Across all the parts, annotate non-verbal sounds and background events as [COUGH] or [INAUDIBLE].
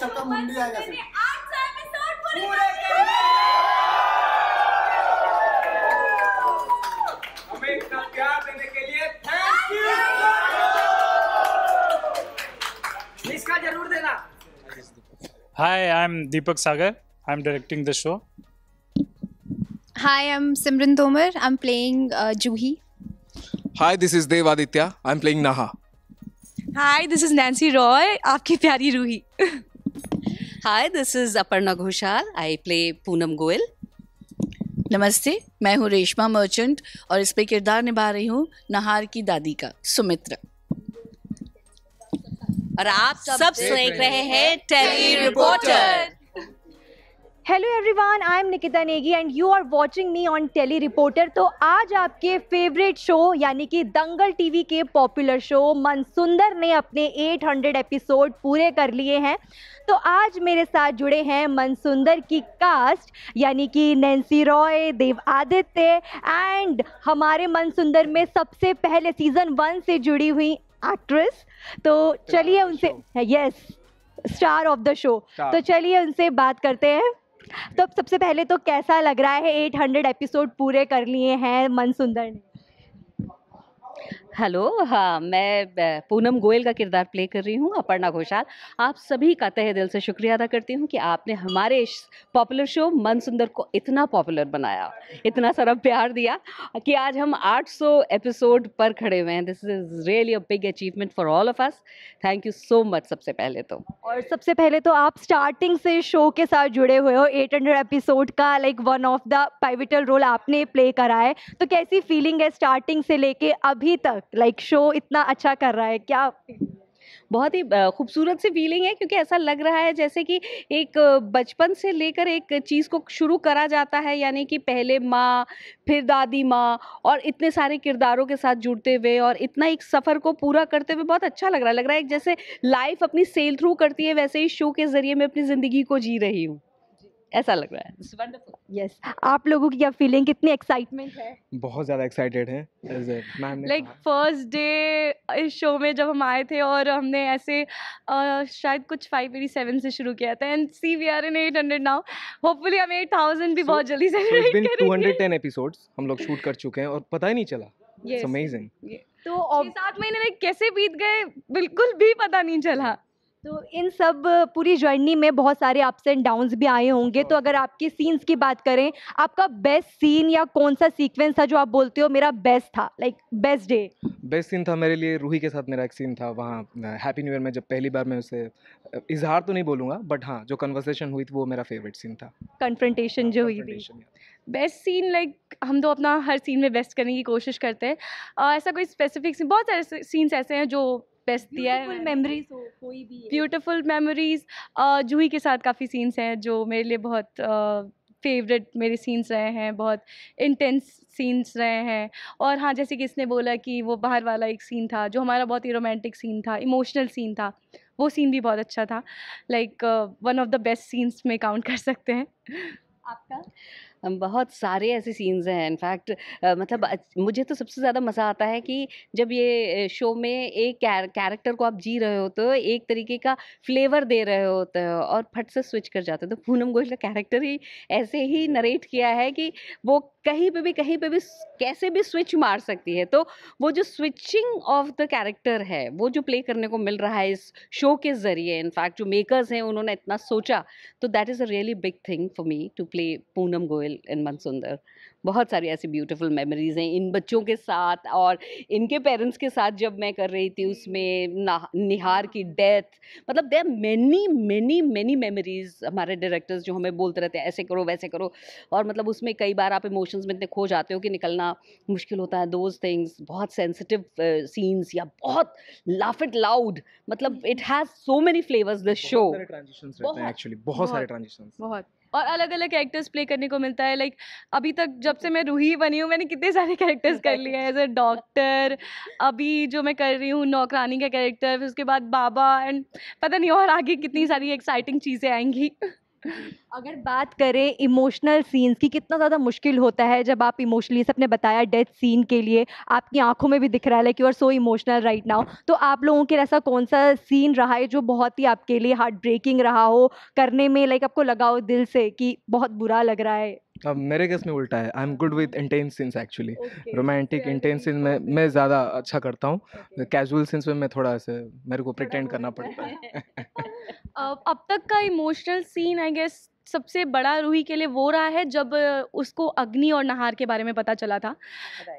सबका मुंडी आएगा सिर्फ Hi, I'm Deepak Sagar. I'm directing the show. Hi, I'm Simran Tomar. I'm playing uh, Juhi. Hi, this is Dev Aditya. I'm playing Naha. Hi, this is Nancy Roy. आपकी प्यारी Ruhi hi this is Aparna Ghoshal I play Poonam Goyal नमस्ते मैं हूँ Reshma merchant और इस पे किरदार निभा रही हूँ नहार की दादी का सुमित्रा और आप सब, सब देख रहे हैं tele reporter hello everyone I am Nikita Negi and you are watching me on tele reporter तो आज आपके फेवरेट शो यानी कि दंगल टीवी के पॉपुलर शो मनसुंदर ने अपने 800 एपिसोड पूरे कर लिए हैं तो आज मेरे साथ जुड़े हैं मनसुंदर की कास्ट यानी कि नैन्सी रॉय देव आदित्य एंड हमारे मनसुंदर में सबसे पहले सीजन वन से जुड़ी हुई एक्ट्रेस तो चलिए उनसे yes star of the show तो चलिए उनसे बात करते हैं तो अब सबसे पहले तो कैसा लग रहा है 800 एपिसोड पूरे कर लिए हैं मन सुंदर ने हेलो हाँ मैं पूनम गोयल का किरदार प्ले कर रही हूँ अपर्णा घोषाल आप सभी का तहे दिल से शुक्रिया अदा करती हूँ कि आपने हमारे इस पॉपुलर शो मन सुंदर को इतना पॉपुलर बनाया इतना सारा प्यार दिया कि आज हम 800 एपिसोड पर खड़े हुए हैं this is really a big achievement for all of us thank you so much सबसे पहले तो और सबसे पहले तो आप स्टार्टिंग से शो के साथ जुड़े हुए हो एट एपिसोड का like one of the pivotal role आपने प्ले करा है तो कैसी फीलिंग है स्टार्टिंग से लेके अभी तक लाइक शो इतना अच्छा कर रहा है क्या बहुत ही खूबसूरत सी फीलिंग है क्योंकि ऐसा लग रहा है जैसे कि एक बचपन से लेकर एक चीज़ को शुरू करा जाता है यानी कि पहले माँ फिर दादी माँ और इतने सारे किरदारों के साथ जुड़ते हुए और इतना एक सफ़र को पूरा करते हुए बहुत अच्छा लग रहा है लग रहा है जैसे लाइफ अपनी सेल थ्रू करती है वैसे ही शो के ज़रिए मैं अपनी ज़िंदगी को जी रही हूँ ऐसा लग रहा है इट्स वंडरफुल यस आप लोगों की क्या फीलिंग कितनी एक्साइटमेंट है बहुत ज़्यादा एक्साइटेड है लाइक फर्स्ट डे इस शो में जब हम आए थे और हमने ऐसे uh, शायद कुछ फाइव एटी सेवन से शुरू किया था and see we are in eight hundred now hopefully हम एट थाउजेंड भी so, बहुत जल्दी से टू हंड्रेड टेन एपिसोड्स हम लोग शूट कर चुके हैं और पता ही नहीं चला इट्स अमेजिंग तो सात महीने में कैसे बीत गए बिल्कुल भी पता नहीं चला तो इन सब पूरी जर्नी में बहुत सारे अप्स एंड डाउन्स भी आए होंगे तो हाँ। अगर आपके सीन्स की बात करें आपका बेस्ट सीन या कौन सा सीक्वेंस था जो आप बोलते हो मेरा बेस्ट था like best day best scene था मेरे लिए रूही के साथ मेरा एक सीन था वहाँ हैप्पी न्यू ईयर में जब पहली बार मैं उसे इजहार तो नहीं बोलूँगा बट हाँ जो कन्वर्सेशन हुई थी वो मेरा फेवरेट सीन था कन्फ्रंटेशन हाँ, जो हुई थी बेस्ट सीन लाइक हम तो अपना हर सीन में बेस्ट करने की कोशिश करते हैं ऐसा कोई स्पेसिफिक सीन बहुत सारे सीन्स ऐसे हैं जो बेस्ट दिया है मेमोरीज हो कोई भी ब्यूटीफुल मेमोरीज जूही के साथ काफ़ी सीन्स हैं जो मेरे लिए बहुत फेवरेट मेरे सीन्स रहे हैं बहुत इंटेंस सीन्स रहे हैं और हाँ जैसे कि इसने बोला कि वो बाहर वाला एक सीन था जो हमारा बहुत ही रोमांटिक सीन था इमोशनल सीन था वो सीन भी बहुत अच्छा था like one of the best scenes में काउंट कर सकते हैं आपका बहुत सारे ऐसे सीन्स हैं इनफैक्ट मतलब मुझे तो सबसे ज़्यादा मज़ा आता है कि जब ये शो में एक कैरेक्टर को आप जी रहे होते हो एक तरीके का फ्लेवर दे रहे होते हो और फट से स्विच कर जाते हो तो पूनम गोयल का कैरेक्टर ही ऐसे ही नरेट किया है कि वो कहीं पे भी कहीं पे भी कैसे भी स्विच मार सकती है तो वो जो स्विचिंग ऑफ द कैरेक्टर है वो जो प्ले करने को मिल रहा है इस शो के ज़रिए इनफैक्ट जो मेकर्स हैं उन्होंने इतना सोचा तो that is a really big thing for me to play Poonam Goyal in Mannsundar बहुत सारी ऐसी ब्यूटीफुल मेमोरीज़ हैं इन बच्चों के साथ और इनके पेरेंट्स के साथ जब मैं कर रही थी उसमें निहार की डेथ मतलब there many many many memories हमारे डायरेक्टर्स जो हमें बोलते रहते हैं ऐसे करो वैसे करो और मतलब उसमें कई बार आप इमोशंस में इतने खो जाते हो कि निकलना मुश्किल होता है दोज थिंग्स बहुत सेंसिटिव सीन्स uh, या बहुत लाफ इट लाउड मतलब it has so many flavours the show बहुत सारे ट्रांजिशन बहुत और अलग अलग कैरेक्टर्स प्ले करने को मिलता है लाइक like, अभी तक जब से मैं रूही बनी हूँ मैंने कितने सारे कैरेक्टर्स कर लिए हैं एज अ डॉक्टर अभी जो मैं कर रही हूँ नौकरानी का कैरेक्टर फिर उसके बाद बाबा एंड पता नहीं और आगे कितनी सारी एक्साइटिंग चीज़ें आएंगी अगर बात करें इमोशनल सीन्स की कितना ज़्यादा मुश्किल होता है जब आप इमोशनली सबने बताया डेथ सीन के लिए आपकी आंखों में भी दिख रहा है कि you are so emotional right now तो आप लोगों के ऐसा कौन सा सीन रहा है जो बहुत ही आपके लिए हार्ट ब्रेकिंग रहा हो करने में लाइक आपको लगा हो दिल से कि बहुत बुरा लग रहा है अब मेरे केस में उल्टा है I am good with intense scenes actually romantic intense scene में मैं ज़्यादा अच्छा करता हूँ कैजुअल सीन्स में मैं थोड़ा ऐसे मेरे को प्रिटेंड करना पड़ता है [LAUGHS] अब तक का इमोशनल सीन आई गेस सबसे बड़ा रूही के लिए वो रहा है जब उसको अग्नि और नहार के बारे में पता चला था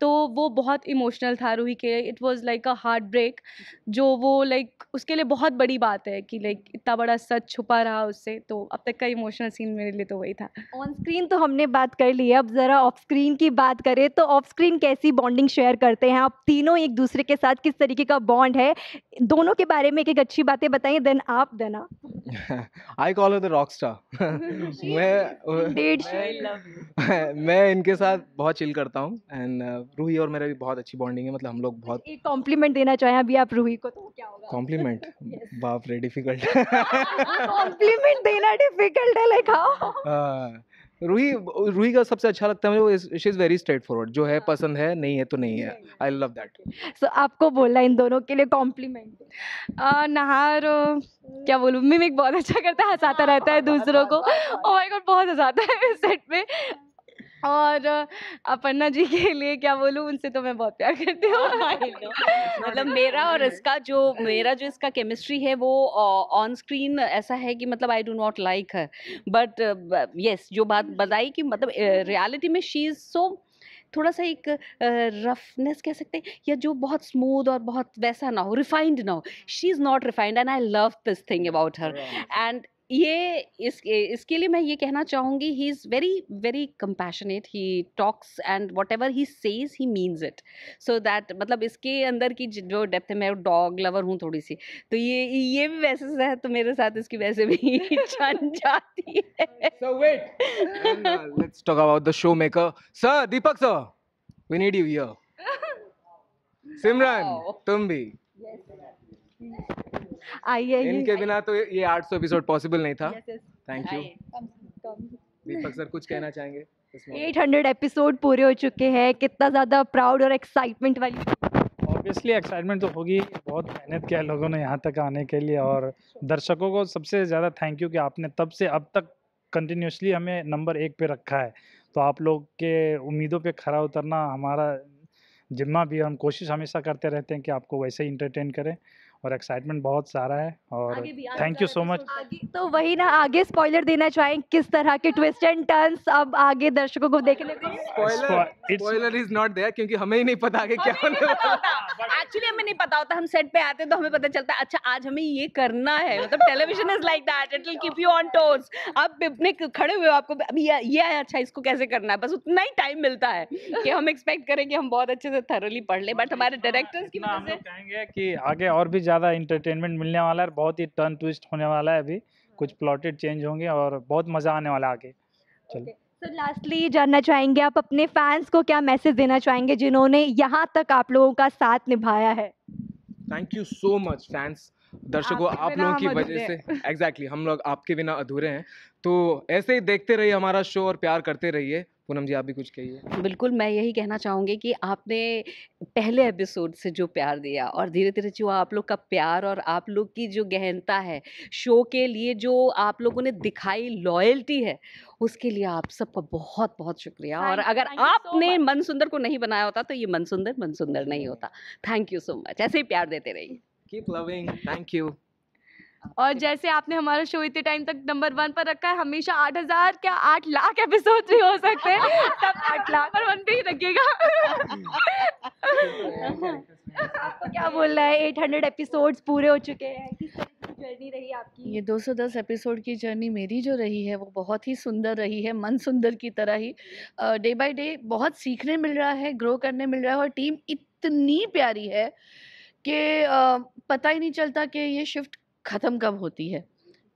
तो वो बहुत इमोशनल था रूही के it was like a heartbreak जो वो लाइक like, उसके लिए बहुत बड़ी बात है कि लाइक like, इतना बड़ा सच छुपा रहा उससे तो अब तक का इमोशनल सीन मेरे लिए तो वही था ऑन स्क्रीन तो हमने बात कर ली है अब ज़रा ऑफ स्क्रीन की बात करें तो ऑफ स्क्रीन कैसी बॉन्डिंग शेयर करते हैं आप तीनों एक दूसरे के साथ किस तरीके का बॉन्ड है दोनों के बारे में एक एक अच्छी बातें बताइए देन आप देना I call the rock star [LAUGHS] मैं [LAUGHS] [LAUGHS] मैं, इनके साथ बहुत चिल करता हूँ एंड uh, रूही और मेरा भी बहुत अच्छी बॉन्डिंग है मतलब हम लोग बहुत कॉम्प्लीमेंट देना चाहें अभी आप रूही को तो क्या होगा कॉम्प्लीमेंट बाप रे डिफिकल्ट कॉम्प्लीमेंट देना डिफिकल्ट है लाइक हाउ हाँ। रूही रूही का सबसे अच्छा लगता है मुझे she is very straightforward जो है हाँ। पसंद है नहीं है तो नहीं है आई लव दैट सो आपको बोलना इन दोनों के लिए कॉम्प्लीमेंट नहार क्या बोलूँ मिमिक बहुत अच्छा करता है हंसाता रहता है [LAUGHS] दूसरों को ओ माय गॉड बहुत हंसाता है सेट पे हाँ। और अपर्णा जी के लिए क्या बोलूँ उनसे तो मैं बहुत प्यार करती हूँ [LAUGHS] मतलब [LAUGHS] मेरा और इसका जो [LAUGHS] मेरा जो इसका केमिस्ट्री है वो ऑन स्क्रीन ऐसा है कि मतलब I do not like her but yes जो बात बताई कि मतलब रियलिटी में शी इज़ सो थोड़ा सा एक रफनेस कह सकते हैं या जो बहुत स्मूथ और बहुत वैसा ना हो रिफाइंड ना हो she is not refined and I love this thing about her and ये इस इसके लिए मैं ये कहना चाहूँगी he is very very compassionate he talks and whatever he says he means it so that मतलब इसके अंदर की जो डेप्थ है मैं डॉग लवर हूँ थोड़ी सी तो ये ये भी वैसे से है तो मेरे साथ इसकी वैसे भी छन [LAUGHS] जाती है so wait let's talk about the show maker sir Deepak sir we need you here Simran तुम भी yes, आइए इनके बिना तो ये 800 एपिसोड पॉसिबल नहीं था थैंक यू दीपक सर कुछ कहना चाहेंगे 800 एपिसोड पूरे हो चुके हैं कितना ज़्यादा प्राउड और एक्साइटमेंट वाली ऑब्वियसली एक्साइटमेंट तो होगी बहुत मेहनत किया लोगों ने यहाँ तक आने के लिए और दर्शकों को सबसे ज़्यादा थैंक यू कि आपने तब से अब तक कंटिन्यूसली हमें नंबर एक पे रखा है तो आप लोग के उम्मीदों पे खरा उतरना हमारा जिम्मा भी हम कोशिश हमेशा करते रहते हैं कि आपको वैसे ही इंटरटेन करें और एक्साइटमेंट बहुत सारा है और थैंक यू सो मच तो वही ना आगे स्पॉइलर देना चाहें किस तरह के ट्विस्ट एंड टर्न्स अब आगे दर्शकों को देखने स्पॉइलर इज नॉट देयर क्योंकि हमें ही नहीं पता आगे क्या होने वाला एक्चुअली हमें नहीं पता होता हम सेट पे आते तो हमें पता चलता अच्छा आज हमें ये करना है मतलब television is like that it will keep you on toes अब अपने खड़े हुए आपको अभी ये आया अच्छा इसको कैसे करना है बस उतना ही टाइम मिलता है कि हम एक्सपेक्ट करें कि हम बहुत अच्छे से थरली पढ़ लें बट हमारे डायरेक्टर्स की वजह से कहेंगे कि आगे और भी ज़्यादा इंटरटेनमेंट मिलने वाला है और बहुत ही टर्न ट्विस्ट होने वाला है अभी कुछ प्लॉटेड चेंज होंगे और बहुत मज़ा आने वाला आगे चलो सर लास्टली जानना चाहेंगे आप अपने फैंस को क्या मैसेज देना चाहेंगे जिन्होंने यहाँ तक आप लोगों का साथ निभाया है thank you so much fans दर्शकों आप लोगों की वजह से एग्जैक्टली exactly, हम लोग आपके बिना अधूरे हैं तो ऐसे ही देखते रहिए हमारा शो और प्यार करते रहिए पूनम जी आप भी कुछ कहिए बिल्कुल मैं यही कहना चाहूँगी कि आपने पहले एपिसोड से जो प्यार दिया और धीरे धीरे जो आप लोग का प्यार और आप लोग की जो गहनता है शो के लिए जो आप लोगों ने दिखाई लॉयल्टी है उसके लिए आप सबका बहुत बहुत शुक्रिया और अगर आपने मन सुंदर को नहीं बनाया होता तो ये मन सुंदर मन सुंदर नहीं होता थैंक यू सो मच ऐसे ही प्यार देते रहिए कीप लविंग थैंक यू और जैसे आपने हमारा शो इतने टाइम तक नंबर वन पर रखा है हमेशा आठ हजार क्या आठ लाख एपिसोड भी हो सकते हैं तब आठ लाख पर वन भी रखिएगा आपको क्या बोल रहा है एट हंड्रेड एपिसोड पूरे हो चुके हैं जर्नी रही आपकी ये 210 एपिसोड की जर्नी मेरी जो रही है वो बहुत ही सुंदर रही है मन सुंदर की तरह ही डे बाय डे बहुत सीखने मिल रहा है ग्रो करने मिल रहा है और टीम इतनी प्यारी है कि पता ही नहीं चलता कि ये शिफ्ट ख़त्म कब होती है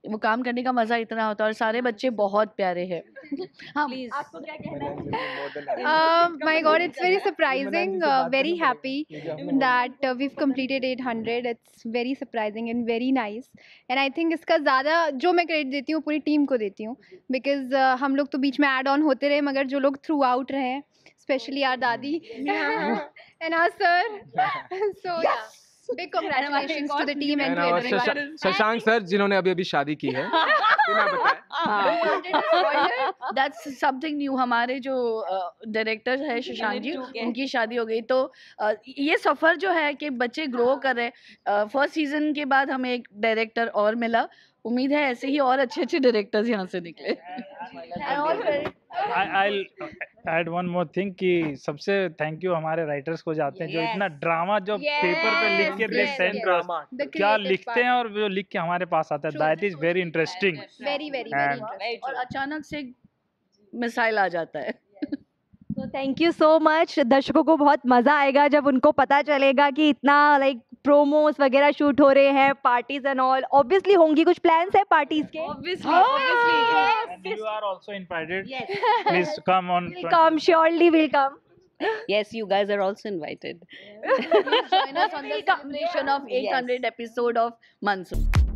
वो काम करने का मज़ा इतना होता है और सारे बच्चे बहुत प्यारे हैं [LAUGHS] हाँ my god it's very surprising very happy that we at hundred it's very surprising and very nice and I think इसका ज़्यादा जो मैं क्रेडिट देती हूँ पूरी टीम को देती हूँ बिकॉज uh, हम लोग तो बीच में एड ऑन होते रहे मगर जो लोग थ्रू आउट रहे हैं especially our hmm. dadi [LAUGHS] yeah. [LAUGHS] and our sir. [LAUGHS] so yes. yeah. Big congratulations to the team and, and to everyone. Shashank sir जिन्होंने अभी अभी शादी की है दैट्स समथिंग न्यू हमारे जो डायरेक्टर है शशांक जी उनकी शादी हो गई तो ये सफ़र जो है कि बच्चे ग्रो हाँ। कर रहे फर्स्ट सीजन के बाद हमें एक डायरेक्टर और मिला उम्मीद है ऐसे ही और अच्छे अच्छे डायरेक्टर्स यहाँ से निकले I add one more thing कि सबसे थैंक यू हमारे राइटर्स को जाते हैं yes. जो इतना ड्रामा जो yes. पेपर पे लिख के दे सेंड कर क्या लिखते हैं और जो लिख के हमारे पास आता है that is very interesting very very very और अचानक से मिसाइल आ जाता है तो थैंक यू सो मच दर्शकों को बहुत मज़ा आएगा जब उनको पता चलेगा कि इतना लाइक प्रोमोस वगैरह शूट हो रहे हैं पार्टीज एंड ऑल ऑब्वियसली होंगी कुछ प्लान्स है पार्टीज के obviously will come yes you guys are also invited Yeah. [LAUGHS] join us on the celebration of 800 yes. episode of Mansoor.